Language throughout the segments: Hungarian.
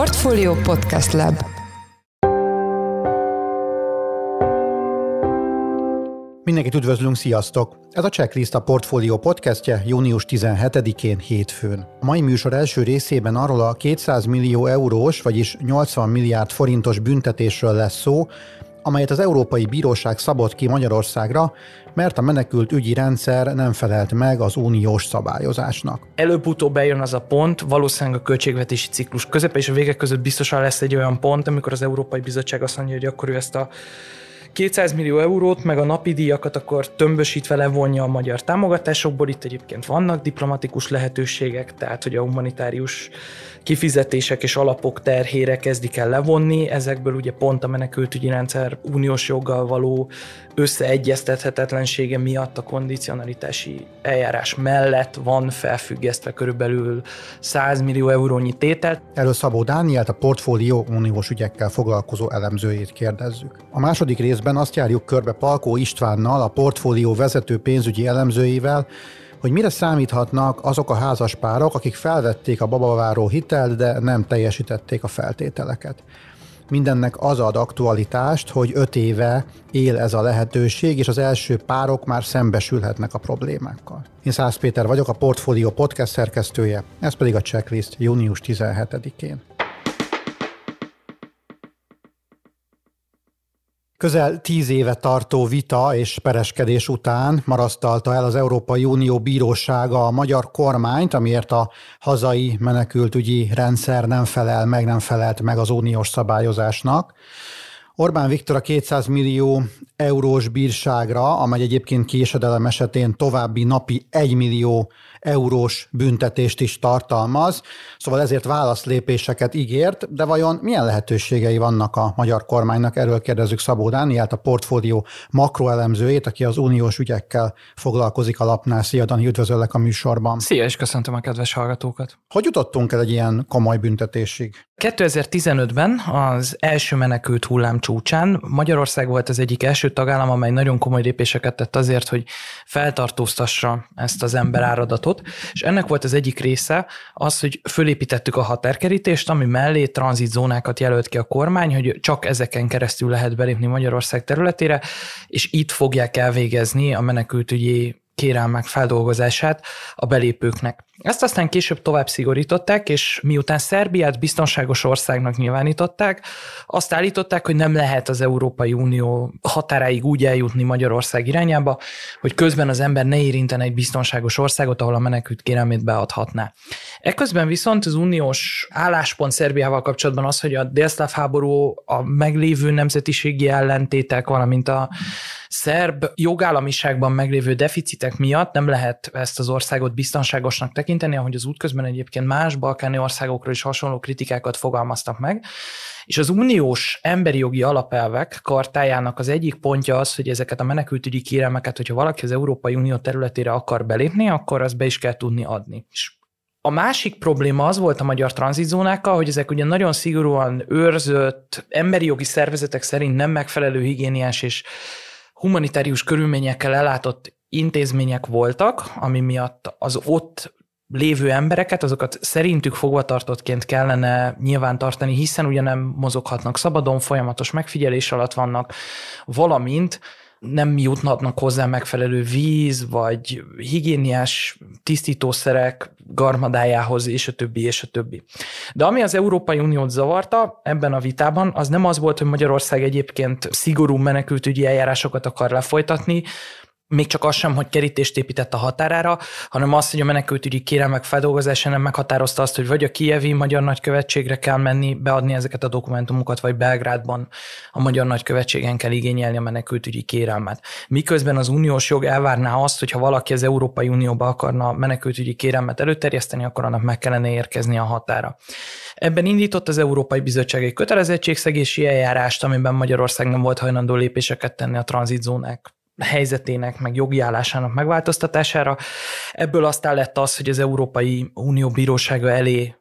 Portfolio Podcast Lab Mindenkit üdvözlünk, sziasztok! Ez a Checklist a Portfolio podcastje június 17-én hétfőn. A mai műsor első részében arról a 200 millió eurós, vagyis 80 milliárd forintos büntetésről lesz szó, amelyet az Európai Bíróság szabott ki Magyarországra, mert a menekült ügyi rendszer nem felelt meg az uniós szabályozásnak. Előbb-utóbb bejön az a pont, valószínűleg a költségvetési ciklus közepe és a vége között biztosan lesz egy olyan pont, amikor az Európai Bizottság azt mondja, hogy akkor ő ezt a 200 millió eurót, meg a napi díjakat akkor tömbösítve levonja a magyar támogatásokból. Itt egyébként vannak diplomatikus lehetőségek, tehát hogy a humanitárius kifizetések és alapok terhére kezdik el levonni. Ezekből ugye pont a menekültügyi rendszer uniós joggal való összeegyeztethetetlensége miatt a kondicionalitási eljárás mellett van felfüggesztve körülbelül 100 millió eurónyi tételt. Erről Szabó Dánielt, a portfólió uniós ügyekkel foglalkozó elemzőjét kérdezzük. A második rész közben azt járjuk körbe Palkó Istvánnal, a portfólió vezető pénzügyi elemzőivel, hogy mire számíthatnak azok a házas párok, akik felvették a babaváró hitelt, de nem teljesítették a feltételeket. Mindennek az ad aktualitást, hogy öt éve él ez a lehetőség, és az első párok már szembesülhetnek a problémákkal. Én Szász Péter vagyok, a Portfólió podcast szerkesztője, ez pedig a checklist június 17-én. Közel tíz éve tartó vita és pereskedés után marasztalta el az Európai Unió bírósága a magyar kormányt, amiért a hazai menekültügyi rendszer nem felel meg, nem felelt meg az uniós szabályozásnak. Orbán Viktor a 200 millió eurós bírságra, amely egyébként késedelem esetén további napi 1 millió eurós büntetést is tartalmaz, szóval ezért válaszlépéseket ígért, de vajon milyen lehetőségei vannak a magyar kormánynak? Erről kérdezzük Szabó Dánielt, a portfólió makroelemzőjét, aki az uniós ügyekkel foglalkozik a lapnál. Szia, Dani, üdvözöllek a műsorban. Szia, és köszöntöm a kedves hallgatókat. Hogy jutottunk el egy ilyen komoly büntetésig? 2015-ben az első menekült hullám csúcsán Magyarország volt az egyik első tagállam, amely nagyon komoly lépéseket tett azért, hogy feltartóztassa ezt az emberáradatot, és ennek volt az egyik része az, hogy fölépítettük a határkerítést, ami mellé tranzitzónákat jelölt ki a kormány, hogy csak ezeken keresztül lehet belépni Magyarország területére, és itt fogják elvégezni a menekültügyi kérelmek feldolgozását a belépőknek. Ezt aztán később tovább szigorították, és miután Szerbiát biztonságos országnak nyilvánították, azt állították, hogy nem lehet az Európai Unió határáig úgy eljutni Magyarország irányába, hogy közben az ember ne érinten egy biztonságos országot, ahol a menekült kérelmét beadhatná. Ekközben viszont az uniós álláspont Szerbiával kapcsolatban az, hogy a délszláv háború, a meglévő nemzetiségi ellentétek, valamint a szerb jogállamiságban meglévő deficitek miatt nem lehet ezt az országot biztonságosnak tekinteni, tekinteni, ahogy az útközben egyébként más balkáni országokról is hasonló kritikákat fogalmaztak meg, és az uniós emberi jogi alapelvek kartájának az egyik pontja az, hogy ezeket a menekültügyi kérelmeket, hogyha valaki az Európai Unió területére akar belépni, akkor azt be is kell tudni adni. És a másik probléma az volt a magyar tranzitzónákkal, hogy ezek ugye nagyon szigorúan őrzött, emberi jogi szervezetek szerint nem megfelelő higiéniás és humanitárius körülményekkel ellátott intézmények voltak, ami miatt az ott lévő embereket, azokat szerintük fogvatartottként kellene nyilván tartani, hiszen ugye nem mozoghatnak szabadon, folyamatos megfigyelés alatt vannak, valamint nem jutnak hozzá megfelelő víz, vagy higiéniás tisztítószerek garmadájához, és a többi, és a többi. De ami az Európai Uniót zavarta ebben a vitában, az nem az volt, hogy Magyarország egyébként szigorú menekültügyi eljárásokat akar lefolytatni, még csak az sem, hogy kerítést épített a határára, hanem azt, hogy a menekültügyi kérelmek feldolgozásának meghatározta azt, hogy vagy a kijevi magyar nagykövetségre kell menni, beadni ezeket a dokumentumokat, vagy Belgrádban a magyar nagykövetségen kell igényelni a menekültügyi kérelmet. Miközben az uniós jog elvárná azt, hogy ha valaki az Európai Unióba akarna menekültügyi kérelmet előterjeszteni, akkor annak meg kellene érkezni a határa. Ebben indított az Európai Bizottság egy kötelezettségszegési eljárást, amiben Magyarország nem volt hajlandó lépéseket tenni a tranzitzónák helyzetének, meg jogi állásának megváltoztatására. Ebből aztán lett az, hogy az Európai Unió Bírósága elé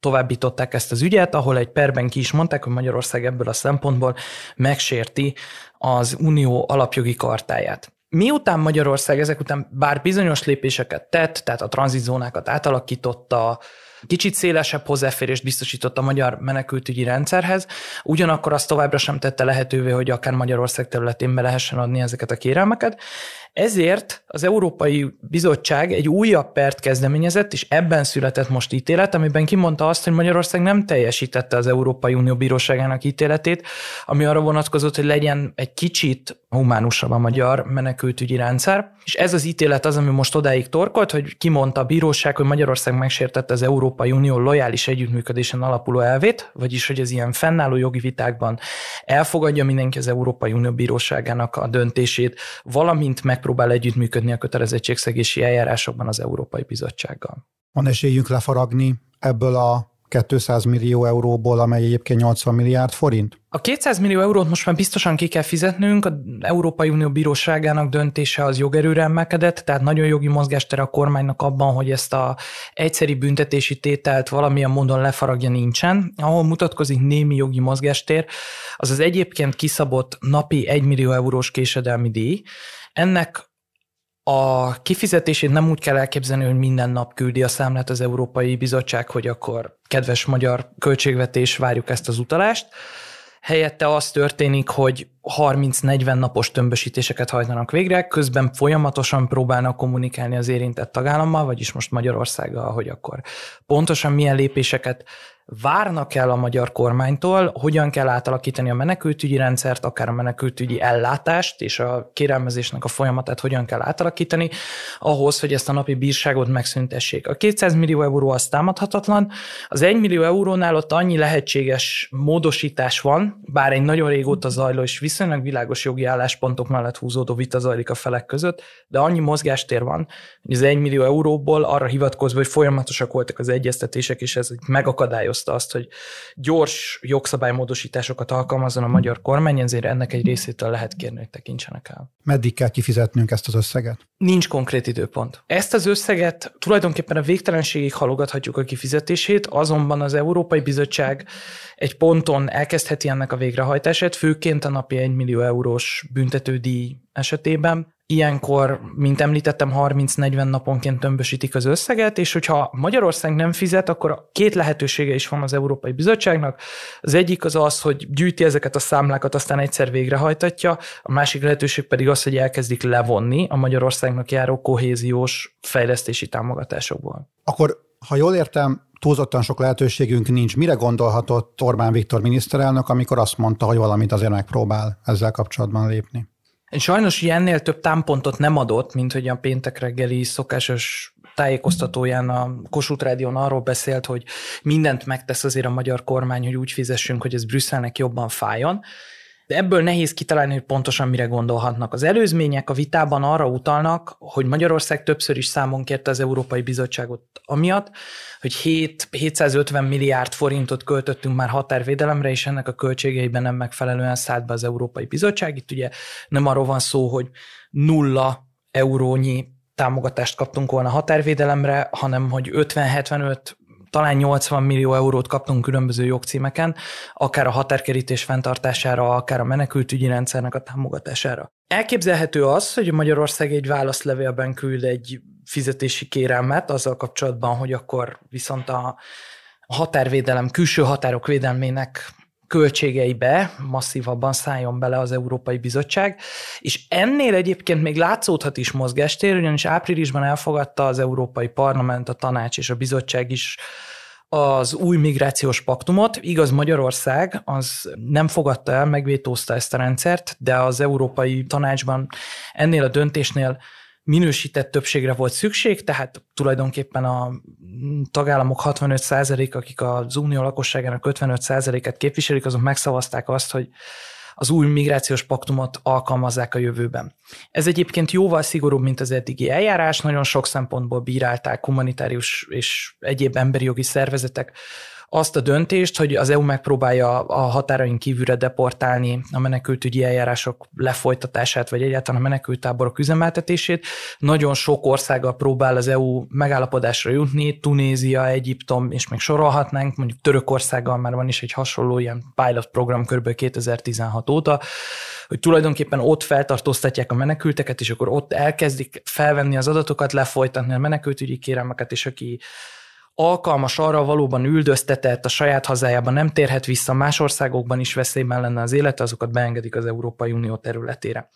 továbbították ezt az ügyet, ahol egy perben ki is mondták, hogy Magyarország ebből a szempontból megsérti az unió alapjogi kartáját. Miután Magyarország ezek után bár bizonyos lépéseket tett, tehát a tranzitzónákat átalakította, Kicsit szélesebb hozzáférést biztosított a magyar menekültügyi rendszerhez, ugyanakkor azt továbbra sem tette lehetővé, hogy akár Magyarország területén be lehessen adni ezeket a kérelmeket, ezért az Európai Bizottság egy újabb pert kezdeményezett, és ebben született most ítélet, amiben kimondta azt, hogy Magyarország nem teljesítette az Európai Unió Bíróságának ítéletét, ami arra vonatkozott, hogy legyen egy kicsit humánusabb a magyar menekültügyi rendszer. És ez az ítélet az, ami most odáig torkolt, hogy kimondta a bíróság, hogy Magyarország megsértette az Európai Unió lojális együttműködésen alapuló elvét, vagyis hogy az ilyen fennálló jogi vitákban elfogadja mindenki az Európai Unió Bíróságának a döntését, valamint meg próbál együttműködni a kötelezettségszegési eljárásokban az Európai Bizottsággal. Van esélyünk lefaragni ebből a 200 millió euróból, amely egyébként 80 milliárd forint? A 200 millió eurót most már biztosan ki kell fizetnünk, az Európai Unió Bíróságának döntése az jogerőre emelkedett, tehát nagyon jogi mozgástere a kormánynak abban, hogy ezt a egyszeri büntetési tételt valamilyen módon lefaragja nincsen. Ahol mutatkozik némi jogi mozgástér, az az egyébként kiszabott napi 1 millió eurós késedelmi díj, ennek a kifizetését nem úgy kell elképzelni, hogy minden nap küldi a számlát az Európai Bizottság, hogy akkor kedves magyar költségvetés, várjuk ezt az utalást. Helyette az történik, hogy 30-40 napos tömbösítéseket hajtanak végre, közben folyamatosan próbálnak kommunikálni az érintett tagállammal, vagyis most Magyarországgal, hogy akkor pontosan milyen lépéseket várnak el a magyar kormánytól, hogyan kell átalakítani a menekültügyi rendszert, akár a menekültügyi ellátást és a kérelmezésnek a folyamatát hogyan kell átalakítani, ahhoz, hogy ezt a napi bírságot megszüntessék. A 200 millió euró az támadhatatlan, az 1 millió eurónál ott annyi lehetséges módosítás van, bár egy nagyon régóta zajló és viszonylag világos jogi álláspontok mellett húzódó vita zajlik a felek között, de annyi mozgástér van, hogy az 1 millió euróból arra hivatkozva, hogy folyamatosak voltak az egyeztetések, és ez egy megakadályoz meghatározta azt, hogy gyors jogszabálymódosításokat alkalmazzon a magyar kormány, ezért ennek egy részétől lehet kérni, hogy tekintsenek el. Meddig kell kifizetnünk ezt az összeget? Nincs konkrét időpont. Ezt az összeget tulajdonképpen a végtelenségig halogathatjuk a kifizetését, azonban az Európai Bizottság egy ponton elkezdheti ennek a végrehajtását, főként a napi 1 millió eurós büntetődíj esetében, Ilyenkor, mint említettem, 30-40 naponként tömbösítik az összeget, és hogyha Magyarország nem fizet, akkor két lehetősége is van az Európai Bizottságnak. Az egyik az az, hogy gyűjti ezeket a számlákat, aztán egyszer végrehajtatja, a másik lehetőség pedig az, hogy elkezdik levonni a Magyarországnak járó kohéziós fejlesztési támogatásokból. Akkor, ha jól értem, túlzottan sok lehetőségünk nincs. Mire gondolhatott Orbán Viktor miniszterelnök, amikor azt mondta, hogy valamit azért megpróbál ezzel kapcsolatban lépni? Sajnos ilyennél több támpontot nem adott, mint hogy a péntek reggeli szokásos tájékoztatóján a Kossuth Rádion arról beszélt, hogy mindent megtesz azért a magyar kormány, hogy úgy fizessünk, hogy ez Brüsszelnek jobban fájjon, de ebből nehéz kitalálni, hogy pontosan mire gondolhatnak. Az előzmények a vitában arra utalnak, hogy Magyarország többször is számon kérte az Európai Bizottságot amiatt, hogy 7, 750 milliárd forintot költöttünk már határvédelemre, és ennek a költségeiben nem megfelelően szállt be az Európai Bizottság. Itt ugye nem arról van szó, hogy nulla eurónyi támogatást kaptunk volna határvédelemre, hanem hogy 50-75 talán 80 millió eurót kaptunk különböző jogcímeken, akár a határkerítés fenntartására, akár a menekültügyi rendszernek a támogatására. Elképzelhető az, hogy Magyarország egy válaszlevélben küld egy fizetési kérelmet azzal kapcsolatban, hogy akkor viszont a határvédelem, külső határok védelmének költségeibe masszívabban szálljon bele az Európai Bizottság, és ennél egyébként még látszódhat is mozgástér, ugyanis áprilisban elfogadta az Európai Parlament, a Tanács és a Bizottság is az új migrációs paktumot. Igaz, Magyarország az nem fogadta el, megvétózta ezt a rendszert, de az Európai Tanácsban ennél a döntésnél minősített többségre volt szükség, tehát tulajdonképpen a tagállamok 65%, akik az unió lakosságának 55%-et képviselik, azok megszavazták azt, hogy az új migrációs paktumot alkalmazzák a jövőben. Ez egyébként jóval szigorúbb, mint az eddigi eljárás, nagyon sok szempontból bírálták humanitárius és egyéb emberi jogi szervezetek, azt a döntést, hogy az EU megpróbálja a határain kívülre deportálni a menekültügyi eljárások lefolytatását, vagy egyáltalán a menekültáborok üzemeltetését. Nagyon sok országgal próbál az EU megállapodásra jutni, Tunézia, Egyiptom, és még sorolhatnánk, mondjuk Törökországgal már van is egy hasonló ilyen pilot program kb. 2016 óta, hogy tulajdonképpen ott feltartóztatják a menekülteket, és akkor ott elkezdik felvenni az adatokat, lefolytatni a menekültügyi kérelmeket, és aki alkalmas arra valóban üldöztetett, a saját hazájában nem térhet vissza, más országokban is veszélyben lenne az élete, azokat beengedik az Európai Unió területére.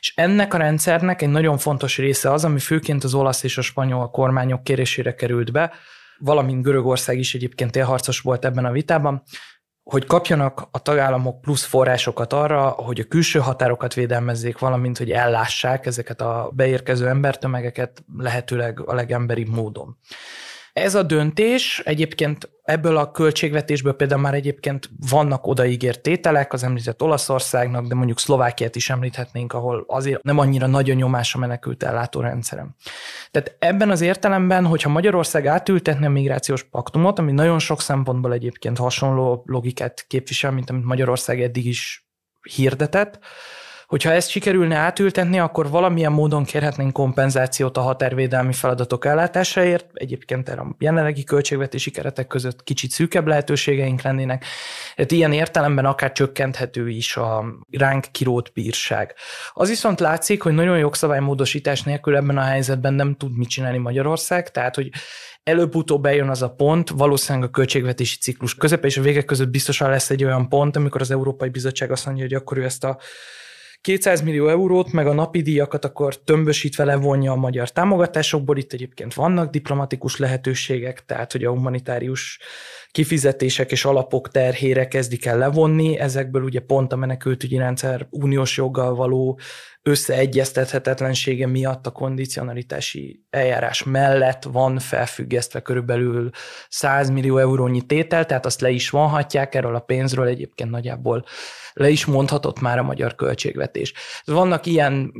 És ennek a rendszernek egy nagyon fontos része az, ami főként az olasz és a spanyol kormányok kérésére került be, valamint Görögország is egyébként élharcos volt ebben a vitában, hogy kapjanak a tagállamok plusz forrásokat arra, hogy a külső határokat védelmezzék, valamint hogy ellássák ezeket a beérkező embertömegeket lehetőleg a legemberibb módon. Ez a döntés egyébként ebből a költségvetésből például már egyébként vannak odaígért tételek, az említett Olaszországnak, de mondjuk Szlovákiát is említhetnénk, ahol azért nem annyira nagy a nyomás a menekült rendszerem. Tehát ebben az értelemben, hogyha Magyarország átültetne a migrációs paktumot, ami nagyon sok szempontból egyébként hasonló logikát képvisel, mint amit Magyarország eddig is hirdetett, Hogyha ezt sikerülne átültetni, akkor valamilyen módon kérhetnénk kompenzációt a határvédelmi feladatok ellátásáért. Egyébként erre a jelenlegi költségvetési keretek között kicsit szűkebb lehetőségeink lennének. Hát ilyen értelemben akár csökkenthető is a ránk kirót bírság. Az viszont látszik, hogy nagyon jogszabálymódosítás nélkül ebben a helyzetben nem tud mit csinálni Magyarország, tehát hogy előbb-utóbb eljön az a pont, valószínűleg a költségvetési ciklus közepe és a vége között biztosan lesz egy olyan pont, amikor az Európai Bizottság azt mondja, hogy akkor ő ezt a 200 millió eurót, meg a napi díjakat akkor tömbösítve levonja a magyar támogatásokból. Itt egyébként vannak diplomatikus lehetőségek, tehát hogy a humanitárius kifizetések és alapok terhére kezdik el levonni. Ezekből ugye pont a menekültügyi rendszer uniós joggal való összeegyeztethetetlensége miatt a kondicionalitási eljárás mellett van felfüggesztve körülbelül 100 millió eurónyi tétel, tehát azt le is vonhatják erről a pénzről egyébként nagyjából le is mondhatott már a magyar költségvetés. Vannak ilyen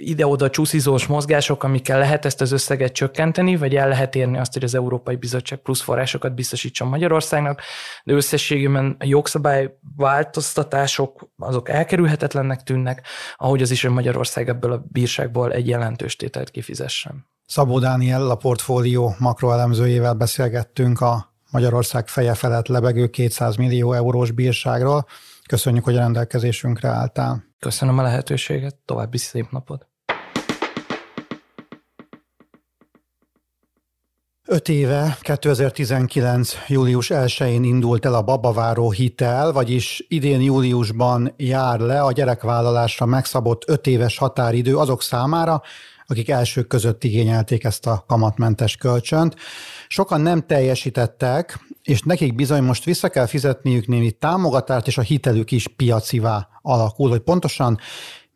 ide-oda csúszizós mozgások, amikkel lehet ezt az összeget csökkenteni, vagy el lehet érni azt, hogy az Európai Bizottság plusz forrásokat biztosítson Magyarországnak, de összességében a jogszabály változtatások azok elkerülhetetlennek tűnnek, ahogy az is, hogy Magyarország ebből a bírságból egy jelentős tételt kifizessen. Szabó Dániel, a portfólió makroelemzőjével beszélgettünk a Magyarország feje felett lebegő 200 millió eurós bírságra. Köszönjük, hogy a rendelkezésünkre álltál. Köszönöm a lehetőséget, további szép napot! Öt éve, 2019. július 1-én indult el a babaváró hitel, vagyis idén júliusban jár le a gyerekvállalásra megszabott öt éves határidő azok számára, akik elsők között igényelték ezt a kamatmentes kölcsönt. Sokan nem teljesítettek, és nekik bizony most vissza kell fizetniük némi támogatást, és a hitelük is piacivá alakul, hogy pontosan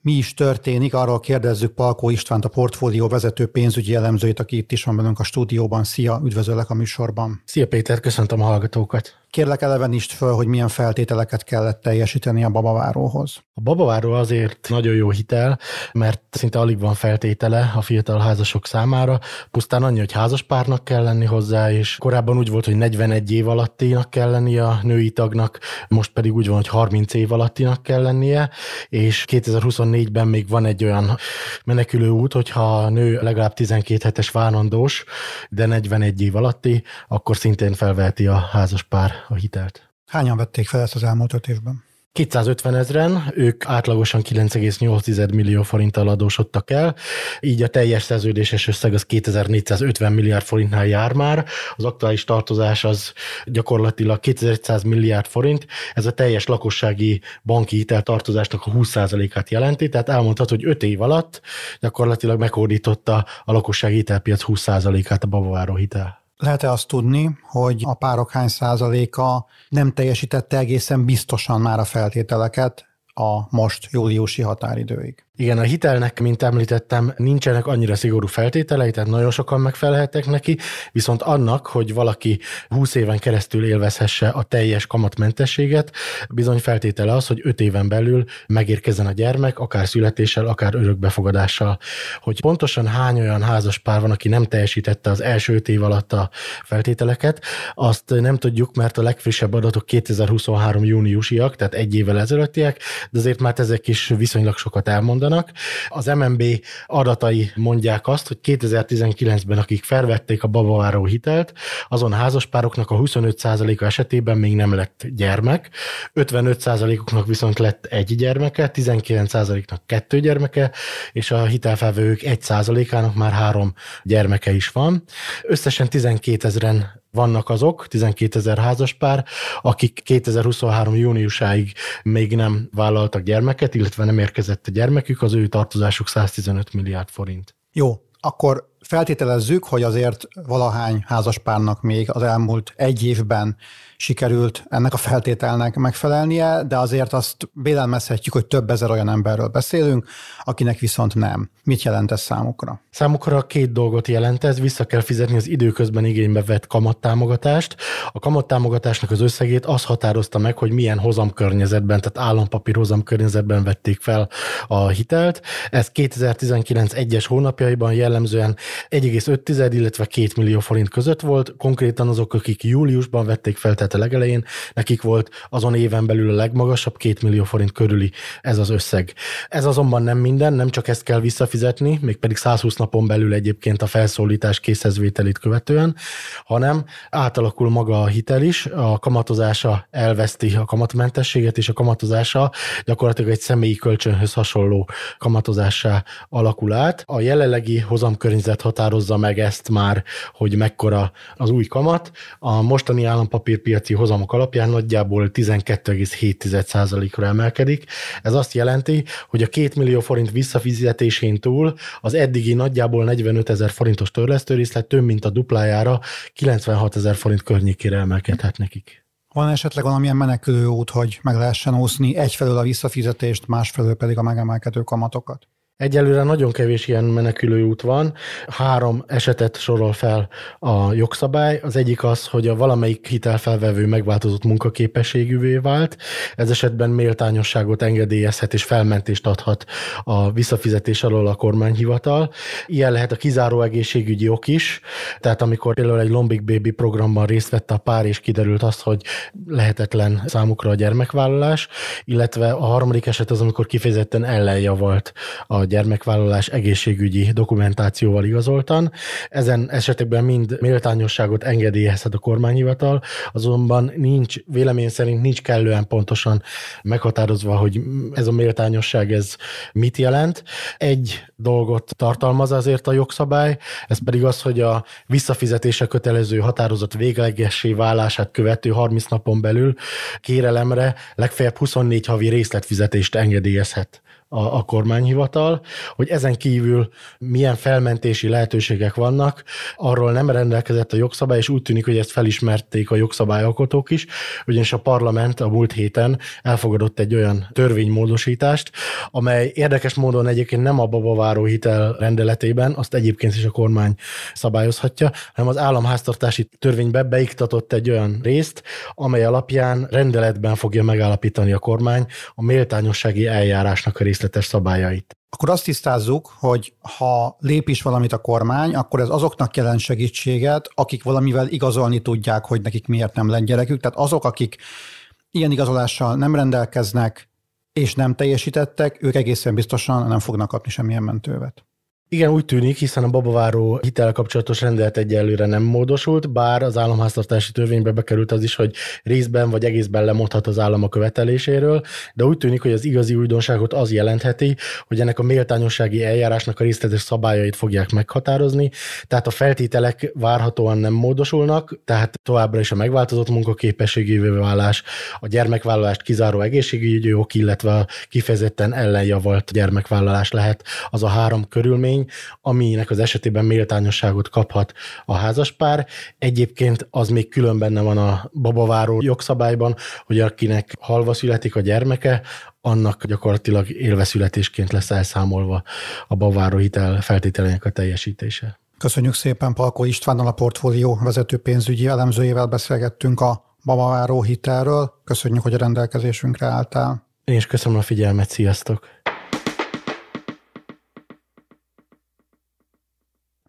mi is történik, arról kérdezzük Palkó Istvánt, a portfólió vezető pénzügyi elemzőjét, aki itt is van velünk a stúdióban. Szia, üdvözöllek a műsorban. Szia Péter, köszöntöm a hallgatókat. Kérlek elevenítsd föl, hogy milyen feltételeket kellett teljesíteni a babaváróhoz. A babaváró azért nagyon jó hitel, mert szinte alig van feltétele a fiatal házasok számára, pusztán annyi, hogy házaspárnak kell lenni hozzá, és korábban úgy volt, hogy 41 év alattinak kell lennie a női tagnak, most pedig úgy van, hogy 30 év alattinak kell lennie, és 2024-ben még van egy olyan menekülő út, hogyha a nő legalább 12 hetes várandós, de 41 év alatti, akkor szintén felveheti a házaspár a hitelt. Hányan vették fel ezt az elmúlt öt évben? 250 ezeren, ők átlagosan 9,8 millió forinttal adósodtak el, így a teljes szerződéses összeg az 2450 milliárd forintnál jár már, az aktuális tartozás az gyakorlatilag 2100 milliárd forint, ez a teljes lakossági banki hitel tartozásnak a 20%-át jelenti, tehát elmondhat, hogy 5 év alatt gyakorlatilag meghódította a lakossági hitelpiac 20%-át a baváró hitel. Lehet-e azt tudni, hogy a párok hány százaléka nem teljesítette egészen biztosan már a feltételeket, a most júliusi határidőig. Igen, a hitelnek, mint említettem, nincsenek annyira szigorú feltételei, tehát nagyon sokan megfelelhetek neki, viszont annak, hogy valaki 20 éven keresztül élvezhesse a teljes kamatmentességet, bizony feltétele az, hogy 5 éven belül megérkezzen a gyermek, akár születéssel, akár örökbefogadással. Hogy pontosan hány olyan házas pár van, aki nem teljesítette az első 5 év alatt a feltételeket, azt nem tudjuk, mert a legfrissebb adatok 2023 júniusiak, tehát egy évvel ezelőttiek, de azért már ezek is viszonylag sokat elmondanak. Az MNB adatai mondják azt, hogy 2019-ben akik felvették a babaváró hitelt, azon házaspároknak a 25%-a esetében még nem lett gyermek, 55%-uknak viszont lett egy gyermeke, 19%-nak kettő gyermeke, és a hitelfelvők 1%-ának már három gyermeke is van. Összesen 12 ezeren vannak azok, 12 ezer házaspár, akik 2023. júniusáig még nem vállaltak gyermeket, illetve nem érkezett a gyermekük, az ő tartozásuk 115 milliárd forint. Jó, akkor feltételezzük, hogy azért valahány házaspárnak még az elmúlt egy évben sikerült ennek a feltételnek megfelelnie, de azért azt vélelmezhetjük, hogy több ezer olyan emberről beszélünk, akinek viszont nem. Mit jelent ez számukra? Számukra két dolgot jelent ez, vissza kell fizetni az időközben igénybe vett kamattámogatást. A kamattámogatásnak az összegét az határozta meg, hogy milyen hozamkörnyezetben, tehát állampapír hozamkörnyezetben vették fel a hitelt. Ez 2019 egyes hónapjaiban jellemzően 1,5, illetve 2 millió forint között volt, konkrétan azok, akik júliusban vették fel, tehát a legelején, nekik volt azon éven belül a legmagasabb, 2 millió forint körüli ez az összeg. Ez azonban nem minden, nem csak ezt kell visszafizetni, mégpedig 120 napon belül egyébként a felszólítás készhezvételét követően, hanem átalakul maga a hitel is, a kamatozása elveszti a kamatmentességet, és a kamatozása gyakorlatilag egy személyi kölcsönhöz hasonló kamatozássá alakul át. A jelenlegi hozamkörnyezet határozza meg ezt már, hogy mekkora az új kamat. A mostani állampapírpiaci hozamok alapján nagyjából 12,7%-ra emelkedik. Ez azt jelenti, hogy a 2 millió forint visszafizetésén túl az eddigi nagyjából 45 ezer forintos részlet több mint a duplájára 96 ezer forint környékére emelkedhet nekik. Van esetleg valamilyen menekülő út, hogy meg lehessen úszni egyfelől a visszafizetést, másfelől pedig a megemelkedő kamatokat? Egyelőre nagyon kevés ilyen menekülő út van. Három esetet sorol fel a jogszabály. Az egyik az, hogy a valamelyik hitelfelvevő megváltozott munkaképességűvé vált. Ez esetben méltányosságot engedélyezhet és felmentést adhat a visszafizetés alól a kormányhivatal. Ilyen lehet a kizáró egészségügyi ok is. Tehát amikor például egy Lombik Baby programban részt vett a pár, és kiderült az, hogy lehetetlen számukra a gyermekvállalás, illetve a harmadik eset az, amikor kifejezetten ellenjavalt a gyermekvállalás egészségügyi dokumentációval igazoltan. Ezen esetekben mind méltányosságot engedélyezhet a kormányhivatal, azonban nincs, vélemény szerint nincs kellően pontosan meghatározva, hogy ez a méltányosság ez mit jelent. Egy dolgot tartalmaz azért a jogszabály, ez pedig az, hogy a visszafizetése kötelező határozat véglegessé válását követő 30 napon belül kérelemre legfeljebb 24 havi részletfizetést engedélyezhet a, a kormányhivatal, hogy ezen kívül milyen felmentési lehetőségek vannak, arról nem rendelkezett a jogszabály, és úgy tűnik, hogy ezt felismerték a jogszabályalkotók is, ugyanis a parlament a múlt héten elfogadott egy olyan törvénymódosítást, amely érdekes módon egyébként nem a babaváró hitel rendeletében, azt egyébként is a kormány szabályozhatja, hanem az államháztartási törvénybe beiktatott egy olyan részt, amely alapján rendeletben fogja megállapítani a kormány a méltányossági eljárásnak a részt részletes szabályait. Akkor azt tisztázzuk, hogy ha lép is valamit a kormány, akkor ez azoknak jelent segítséget, akik valamivel igazolni tudják, hogy nekik miért nem lett gyerekük. Tehát azok, akik ilyen igazolással nem rendelkeznek, és nem teljesítettek, ők egészen biztosan nem fognak kapni semmilyen mentővet. Igen, úgy tűnik, hiszen a babaváró hitel kapcsolatos rendelet egyelőre nem módosult, bár az államháztartási törvénybe bekerült az is, hogy részben vagy egészben lemondhat az állam a követeléséről, de úgy tűnik, hogy az igazi újdonságot az jelentheti, hogy ennek a méltányossági eljárásnak a részletes szabályait fogják meghatározni, tehát a feltételek várhatóan nem módosulnak, tehát továbbra is a megváltozott munkaképességi válás, a gyermekvállalást kizáró egészségügyi jog, illetve a kifejezetten ellenjavalt gyermekvállalás lehet az a három körülmény, intézmény, aminek az esetében méltányosságot kaphat a házaspár. Egyébként az még külön benne van a babaváró jogszabályban, hogy akinek halva születik a gyermeke, annak gyakorlatilag élve születésként lesz elszámolva a babaváró hitel feltételeinek a teljesítése. Köszönjük szépen, Palkó Istvánnal a portfólió vezető pénzügyi elemzőjével beszélgettünk a babaváró hitelről. Köszönjük, hogy a rendelkezésünkre álltál. Én is köszönöm a figyelmet, sziasztok!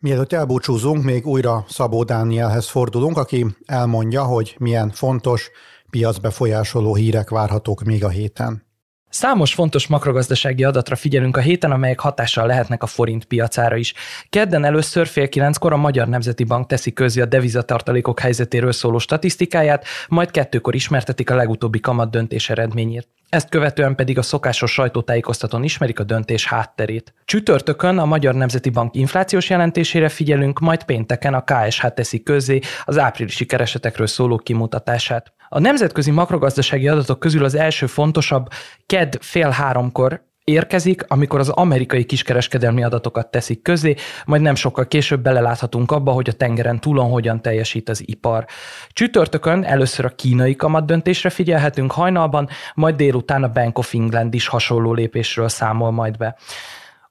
Mielőtt elbúcsúzunk, még újra Szabó Dánielhez fordulunk, aki elmondja, hogy milyen fontos piacbefolyásoló hírek várhatók még a héten. Számos fontos makrogazdasági adatra figyelünk a héten, amelyek hatással lehetnek a forint piacára is. Kedden először fél kilenckor a Magyar Nemzeti Bank teszi közé a devizatartalékok helyzetéről szóló statisztikáját, majd kettőkor ismertetik a legutóbbi kamat döntés eredményét ezt követően pedig a szokásos sajtótájékoztatón ismerik a döntés hátterét. Csütörtökön a Magyar Nemzeti Bank inflációs jelentésére figyelünk, majd pénteken a KSH teszi közzé az áprilisi keresetekről szóló kimutatását. A nemzetközi makrogazdasági adatok közül az első fontosabb KED fél háromkor érkezik, amikor az amerikai kiskereskedelmi adatokat teszik közé, majd nem sokkal később beleláthatunk abba, hogy a tengeren túlon hogyan teljesít az ipar. Csütörtökön először a kínai kamat döntésre figyelhetünk hajnalban, majd délután a Bank of England is hasonló lépésről számol majd be.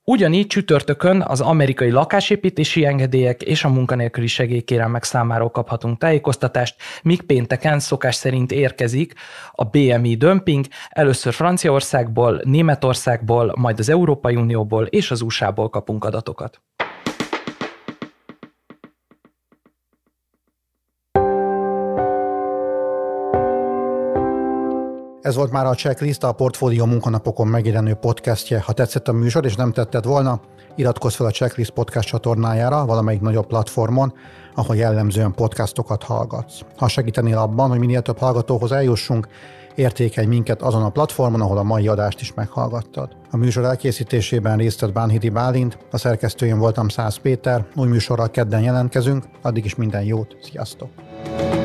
Ugyanígy csütörtökön az amerikai lakásépítési engedélyek és a munkanélküli segélykérelmek számáról kaphatunk tájékoztatást, míg pénteken szokás szerint érkezik a BMI dömping, először Franciaországból, Németországból, majd az Európai Unióból és az USA-ból kapunk adatokat. Ez volt már a checklist a Portfólió munkanapokon megjelenő podcastje. Ha tetszett a műsor és nem tetted volna, iratkozz fel a Checklist podcast csatornájára valamelyik nagyobb platformon, ahol jellemzően podcastokat hallgatsz. Ha segítenél abban, hogy minél több hallgatóhoz eljussunk, értékelj minket azon a platformon, ahol a mai adást is meghallgattad. A műsor elkészítésében részt vett Bánhidi Bálint, a szerkesztőjén voltam Száz Péter, új műsorral kedden jelentkezünk, addig is minden jót, sziasztok!